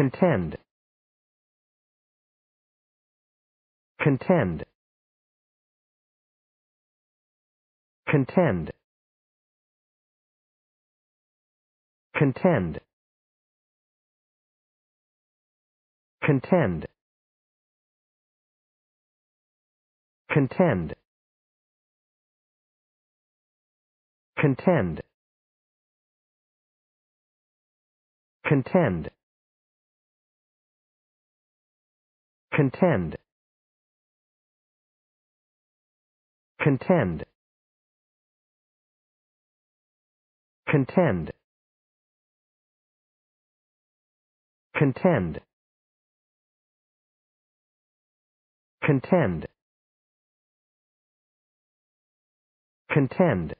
Contend. Contend. Contend. Contend. Contend. Contend. Contend. Contend. contend contend contend contend contend contend